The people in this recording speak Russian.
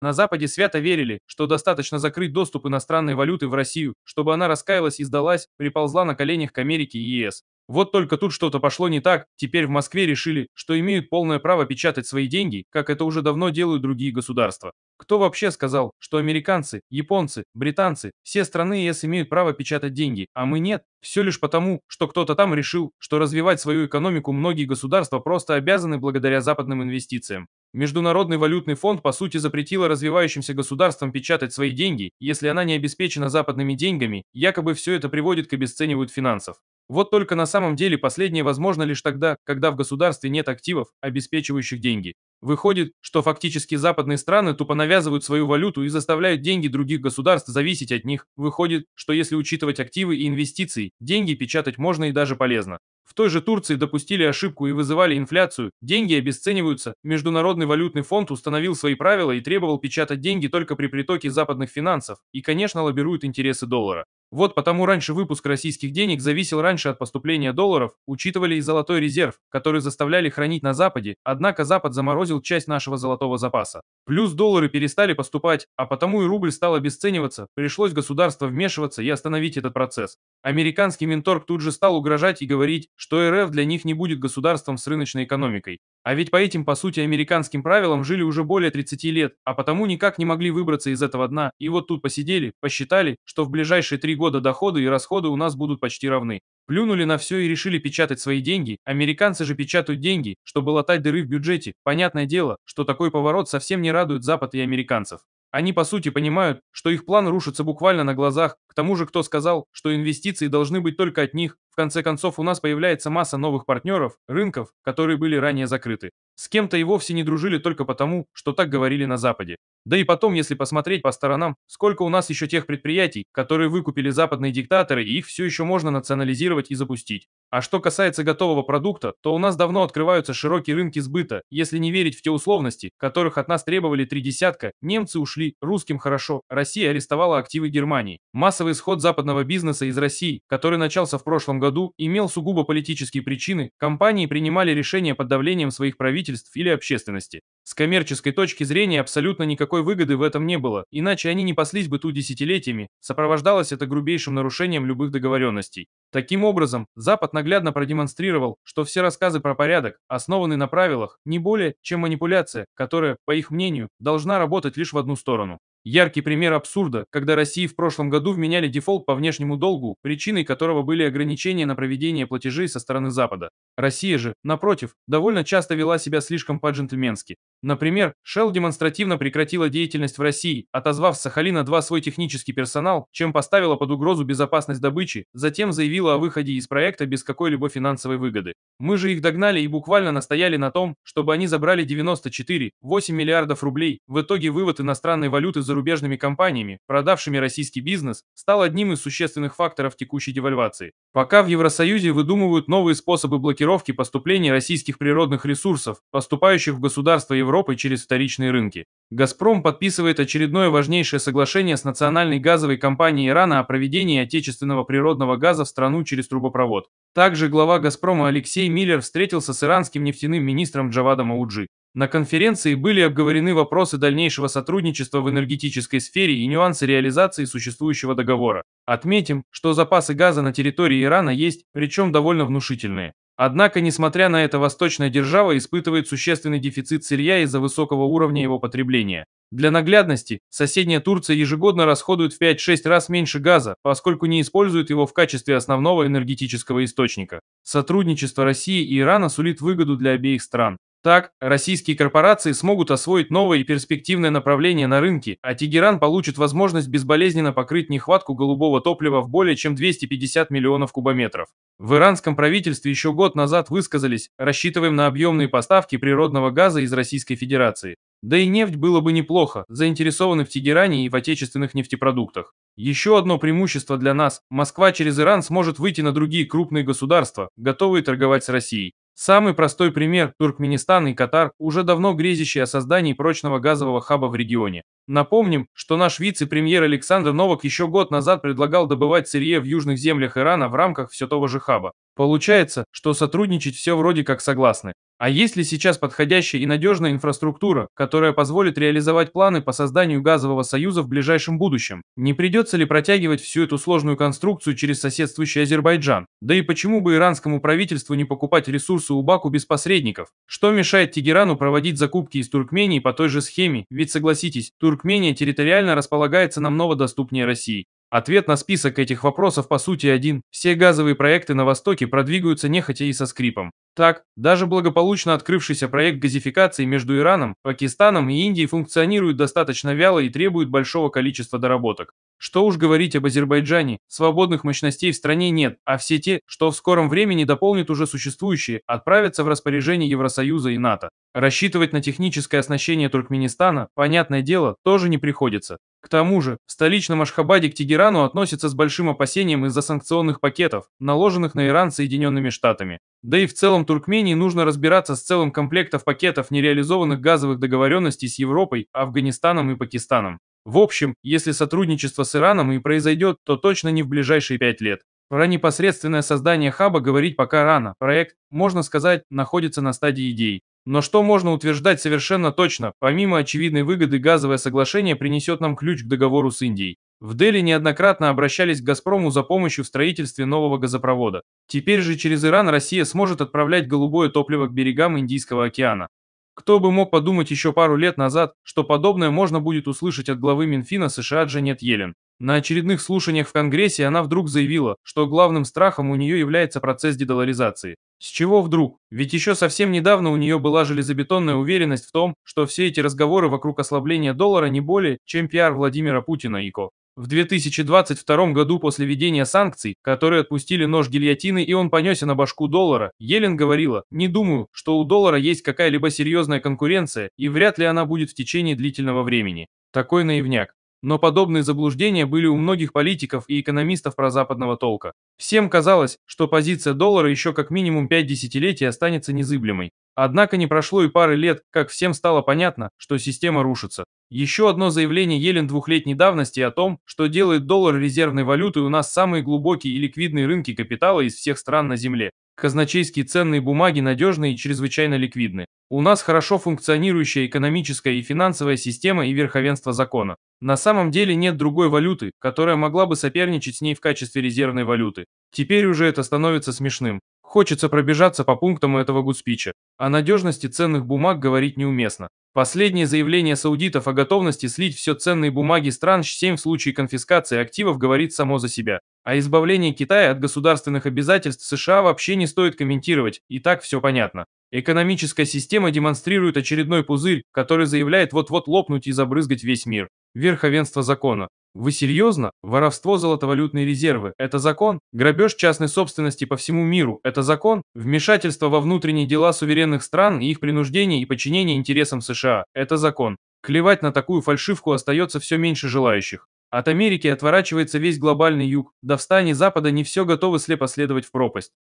На Западе свято верили, что достаточно закрыть доступ иностранной валюты в Россию, чтобы она раскаялась и сдалась, приползла на коленях к Америке и ЕС. Вот только тут что-то пошло не так, теперь в Москве решили, что имеют полное право печатать свои деньги, как это уже давно делают другие государства. Кто вообще сказал, что американцы, японцы, британцы, все страны ЕС имеют право печатать деньги, а мы нет? Все лишь потому, что кто-то там решил, что развивать свою экономику многие государства просто обязаны благодаря западным инвестициям. Международный валютный фонд по сути запретил развивающимся государствам печатать свои деньги, если она не обеспечена западными деньгами, якобы все это приводит к обесцениванию финансов. Вот только на самом деле последнее возможно лишь тогда, когда в государстве нет активов, обеспечивающих деньги. Выходит, что фактически западные страны тупо навязывают свою валюту и заставляют деньги других государств зависеть от них. Выходит, что если учитывать активы и инвестиции, деньги печатать можно и даже полезно. В той же Турции допустили ошибку и вызывали инфляцию, деньги обесцениваются, Международный валютный фонд установил свои правила и требовал печатать деньги только при притоке западных финансов, и, конечно, лоббируют интересы доллара. Вот потому раньше выпуск российских денег зависел раньше от поступления долларов, учитывали и золотой резерв, который заставляли хранить на Западе, однако Запад заморозил часть нашего золотого запаса. Плюс доллары перестали поступать, а потому и рубль стал обесцениваться, пришлось государство вмешиваться и остановить этот процесс. Американский Минторг тут же стал угрожать и говорить, что РФ для них не будет государством с рыночной экономикой. А ведь по этим, по сути, американским правилам жили уже более 30 лет, а потому никак не могли выбраться из этого дна, и вот тут посидели, посчитали, что в ближайшие три года доходы и расходы у нас будут почти равны. Плюнули на все и решили печатать свои деньги, американцы же печатают деньги, чтобы латать дыры в бюджете. Понятное дело, что такой поворот совсем не радует Запад и американцев. Они по сути понимают, что их план рушится буквально на глазах, к тому же кто сказал, что инвестиции должны быть только от них, в конце концов у нас появляется масса новых партнеров, рынков, которые были ранее закрыты. С кем-то и вовсе не дружили только потому, что так говорили на Западе. Да и потом, если посмотреть по сторонам, сколько у нас еще тех предприятий, которые выкупили западные диктаторы, и их все еще можно национализировать и запустить. А что касается готового продукта, то у нас давно открываются широкие рынки сбыта. Если не верить в те условности, которых от нас требовали три десятка, немцы ушли, русским хорошо, Россия арестовала активы Германии. Массовый исход западного бизнеса из России, который начался в прошлом году, имел сугубо политические причины, компании принимали решения под давлением своих правительств или общественности. С коммерческой точки зрения абсолютно никакой выгоды в этом не было, иначе они не паслись бы тут десятилетиями, сопровождалось это грубейшим нарушением любых договоренностей. Таким образом, Запад наглядно продемонстрировал, что все рассказы про порядок основанные на правилах, не более, чем манипуляция, которая, по их мнению, должна работать лишь в одну сторону. Яркий пример абсурда, когда России в прошлом году вменяли дефолт по внешнему долгу, причиной которого были ограничения на проведение платежей со стороны Запада. Россия же, напротив, довольно часто вела себя слишком по-джентльменски. Например, Shell демонстративно прекратила деятельность в России, отозвав с Сахалина-2 свой технический персонал, чем поставила под угрозу безопасность добычи, затем заявила о выходе из проекта без какой-либо финансовой выгоды. Мы же их догнали и буквально настояли на том, чтобы они забрали 94,8 миллиардов рублей. В итоге вывод иностранной валюты зарубежными компаниями, продавшими российский бизнес, стал одним из существенных факторов текущей девальвации. Пока в Евросоюзе выдумывают новые способы блокировки поступления российских природных ресурсов, поступающих в государство Европы, Европы через вторичные рынки. «Газпром» подписывает очередное важнейшее соглашение с национальной газовой компанией Ирана о проведении отечественного природного газа в страну через трубопровод. Также глава «Газпрома» Алексей Миллер встретился с иранским нефтяным министром Джавадом Ауджи. На конференции были обговорены вопросы дальнейшего сотрудничества в энергетической сфере и нюансы реализации существующего договора. Отметим, что запасы газа на территории Ирана есть, причем довольно внушительные. Однако, несмотря на это, восточная держава испытывает существенный дефицит сырья из-за высокого уровня его потребления. Для наглядности, соседняя Турция ежегодно расходует в 5-6 раз меньше газа, поскольку не использует его в качестве основного энергетического источника. Сотрудничество России и Ирана сулит выгоду для обеих стран. Так, российские корпорации смогут освоить новое и перспективное направление на рынке, а Тегеран получит возможность безболезненно покрыть нехватку голубого топлива в более чем 250 миллионов кубометров. В иранском правительстве еще год назад высказались «рассчитываем на объемные поставки природного газа из Российской Федерации». Да и нефть было бы неплохо, заинтересованы в Тегеране и в отечественных нефтепродуктах. Еще одно преимущество для нас – Москва через Иран сможет выйти на другие крупные государства, готовые торговать с Россией. Самый простой пример – Туркменистан и Катар, уже давно грезящие о создании прочного газового хаба в регионе. Напомним, что наш вице-премьер Александр Новак еще год назад предлагал добывать сырье в южных землях Ирана в рамках все того же хаба. Получается, что сотрудничать все вроде как согласны. А есть ли сейчас подходящая и надежная инфраструктура, которая позволит реализовать планы по созданию газового союза в ближайшем будущем? Не придется ли протягивать всю эту сложную конструкцию через соседствующий Азербайджан? Да и почему бы иранскому правительству не покупать ресурсы у Баку без посредников? Что мешает Тегерану проводить закупки из Туркмении по той же схеме? Ведь согласитесь, Турк Туркмения территориально располагается намного доступнее России. Ответ на список этих вопросов по сути один. Все газовые проекты на Востоке продвигаются нехотя и со скрипом. Так, даже благополучно открывшийся проект газификации между Ираном, Пакистаном и Индией функционирует достаточно вяло и требует большого количества доработок. Что уж говорить об Азербайджане, свободных мощностей в стране нет, а все те, что в скором времени дополнят уже существующие, отправятся в распоряжение Евросоюза и НАТО. Рассчитывать на техническое оснащение Туркменистана, понятное дело, тоже не приходится. К тому же, в столичном Ашхабаде к Тегерану относятся с большим опасением из-за санкционных пакетов, наложенных на Иран Соединенными Штатами. Да и в целом Туркмении нужно разбираться с целым комплектом пакетов нереализованных газовых договоренностей с Европой, Афганистаном и Пакистаном. В общем, если сотрудничество с Ираном и произойдет, то точно не в ближайшие пять лет. Про непосредственное создание хаба говорить пока рано. Проект, можно сказать, находится на стадии идей. Но что можно утверждать совершенно точно, помимо очевидной выгоды газовое соглашение принесет нам ключ к договору с Индией. В Дели неоднократно обращались к «Газпрому» за помощью в строительстве нового газопровода. Теперь же через Иран Россия сможет отправлять голубое топливо к берегам Индийского океана. Кто бы мог подумать еще пару лет назад, что подобное можно будет услышать от главы Минфина США Джанет Йеллен. На очередных слушаниях в Конгрессе она вдруг заявила, что главным страхом у нее является процесс дедоларизации. С чего вдруг? Ведь еще совсем недавно у нее была железобетонная уверенность в том, что все эти разговоры вокруг ослабления доллара не более, чем пиар Владимира Путина и Ко. В 2022 году после введения санкций, которые отпустили нож гильотины и он понесся на башку доллара, Елен говорила, не думаю, что у доллара есть какая-либо серьезная конкуренция, и вряд ли она будет в течение длительного времени. Такой наивняк. Но подобные заблуждения были у многих политиков и экономистов прозападного толка. Всем казалось, что позиция доллара еще как минимум 5 десятилетий останется незыблемой. Однако не прошло и пары лет, как всем стало понятно, что система рушится. Еще одно заявление Елен двухлетней давности о том, что делает доллар резервной валютой у нас самые глубокие и ликвидные рынки капитала из всех стран на Земле. Казначейские ценные бумаги надежные и чрезвычайно ликвидны. У нас хорошо функционирующая экономическая и финансовая система и верховенство закона. На самом деле нет другой валюты, которая могла бы соперничать с ней в качестве резервной валюты. Теперь уже это становится смешным. Хочется пробежаться по пунктам этого гудспича. О надежности ценных бумаг говорить неуместно. Последнее заявление саудитов о готовности слить все ценные бумаги стран 7 в случае конфискации активов говорит само за себя. А избавление Китая от государственных обязательств США вообще не стоит комментировать, и так все понятно. Экономическая система демонстрирует очередной пузырь, который заявляет вот-вот лопнуть и забрызгать весь мир. Верховенство закона. Вы серьезно? Воровство золотовалютной резервы – это закон? Грабеж частной собственности по всему миру – это закон? Вмешательство во внутренние дела суверенных стран и их принуждение и подчинение интересам США – это закон? Клевать на такую фальшивку остается все меньше желающих. От Америки отворачивается весь глобальный юг, до встания Запада не все готовы слепо следовать в пропасть.